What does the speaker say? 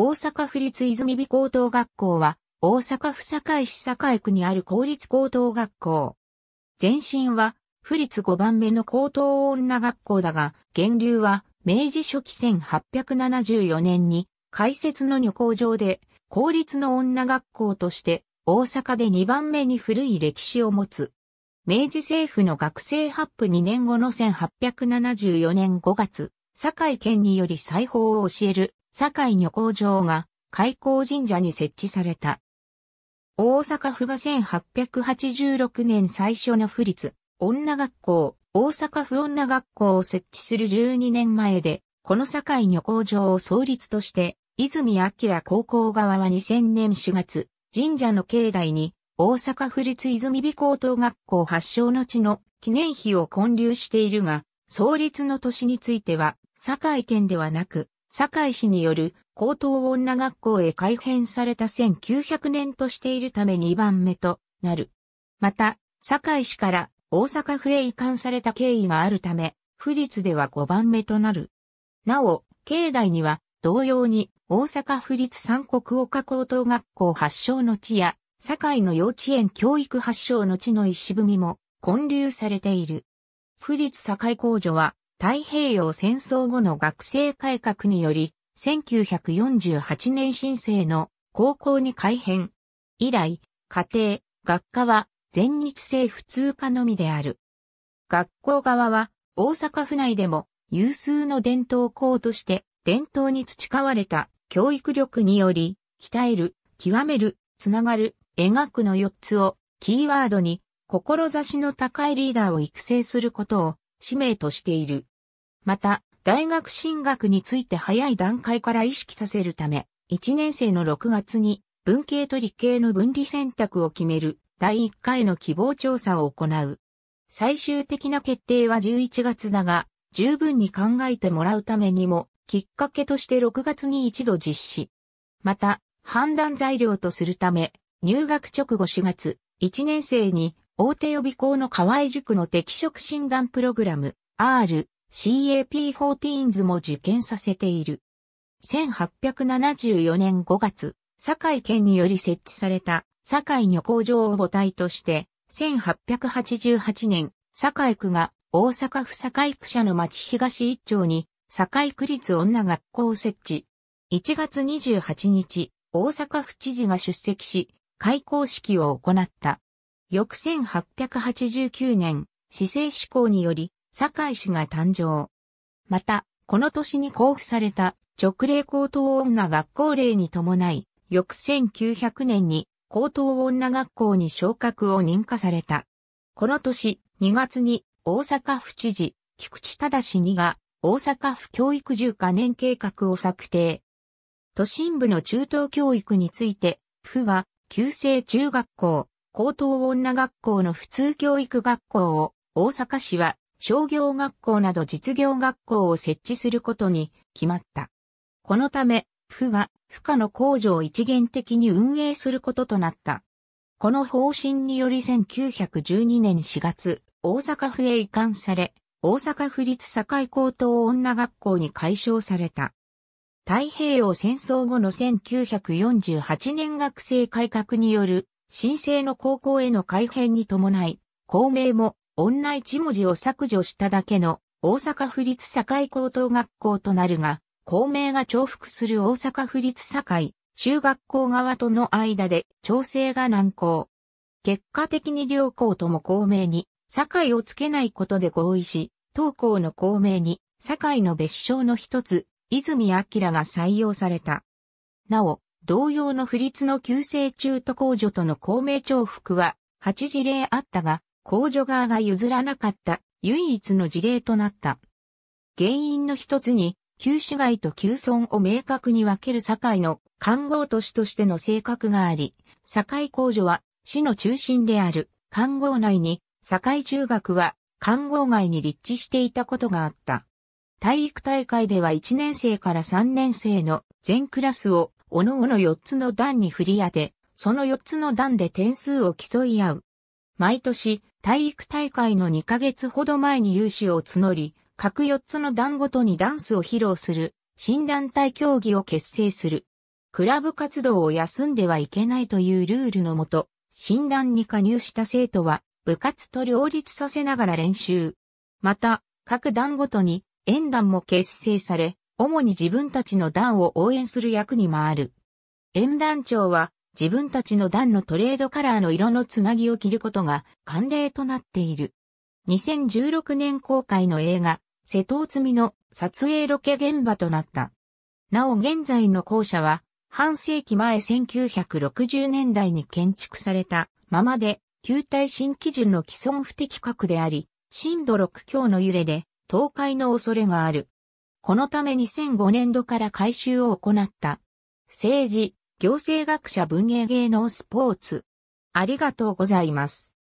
大阪府立泉美高等学校は、大阪府堺市堺区にある公立高等学校。前身は、府立5番目の高等女学校だが、源流は、明治初期1874年に、開設の女校場で、公立の女学校として、大阪で2番目に古い歴史を持つ。明治政府の学生発布2年後の1874年5月、堺県により裁縫を教える堺女工場が開港神社に設置された。大阪府が1886年最初の府立女学校、大阪府女学校を設置する12年前で、この堺女工場を創立として、泉明高校側は2000年4月、神社の境内に、大阪府立泉美高等学校発祥の地の記念碑を建立しているが、創立の年については、堺県ではなく、堺市による高等女学校へ改編された1900年としているため2番目となる。また、堺市から大阪府へ移管された経緯があるため、府立では5番目となる。なお、境内には同様に大阪府立三国岡高等学校発祥の地や、堺の幼稚園教育発祥の地の石踏みも混流されている。府立堺工場は太平洋戦争後の学生改革により、1948年申請の高校に改編。以来、家庭、学科は全日制普通科のみである。学校側は大阪府内でも有数の伝統校として伝統に培われた教育力により鍛える、極める、つながる、描くの4つをキーワードに志の高いリーダーを育成することを使命としている。また、大学進学について早い段階から意識させるため、1年生の6月に文系と理系の分離選択を決める第1回の希望調査を行う。最終的な決定は11月だが、十分に考えてもらうためにも、きっかけとして6月に一度実施。また、判断材料とするため、入学直後4月、1年生に大手予備校の河合塾の適職診断プログラム R CAP14s も受験させている。1874年5月、堺県により設置された堺女工場を母体として、1888年、堺区が大阪府堺区社の町東一丁に堺区立女学校を設置。1月28日、大阪府知事が出席し、開校式を行った。翌1889年、市政施行により、堺市が誕生。また、この年に交付された直令高等女学校令に伴い、翌1900年に高等女学校に昇格を認可された。この年2月に大阪府知事、菊池忠にが大阪府教育住家年計画を策定。都心部の中等教育について、府が旧制中学校、高等女学校の普通教育学校を、大阪市は商業学校など実業学校を設置することに決まった。このため、府が、府下の工場を一元的に運営することとなった。この方針により1912年4月、大阪府へ移管され、大阪府立堺高等女学校に改称された。太平洋戦争後の1948年学生改革による新生の高校への改編に伴い、校名も女一文字を削除しただけの大阪府立堺高等学校となるが、校名が重複する大阪府立堺中学校側との間で調整が難航。結果的に両校とも校名に堺をつけないことで合意し、当校の校名に堺の別称の一つ、泉明が採用された。なお、同様の不立の旧制中途公助との公明重複は8事例あったが、公助側が譲らなかった唯一の事例となった。原因の一つに、旧市街と旧村を明確に分ける堺の官護都市としての性格があり、堺公助は市の中心である官護内に堺中学は官護外に立地していたことがあった。体育大会では1年生から3年生の全クラスをおのおの4つの段に振り当て、その4つの段で点数を競い合う。毎年、体育大会の2ヶ月ほど前に有志を募り、各4つの段ごとにダンスを披露する、新団体競技を結成する。クラブ活動を休んではいけないというルールのもと、新団に加入した生徒は、部活と両立させながら練習。また、各団ごとに、演団も結成され、主に自分たちの団を応援する役に回る。演団長は自分たちの団のトレードカラーの色のつなぎを着ることが慣例となっている。2016年公開の映画、瀬戸みの撮影ロケ現場となった。なお現在の校舎は、半世紀前1960年代に建築されたままで、球体新基準の既存不適格であり、震度6強の揺れで倒壊の恐れがある。このため2005年度から改修を行った。政治、行政学者文芸芸能スポーツ。ありがとうございます。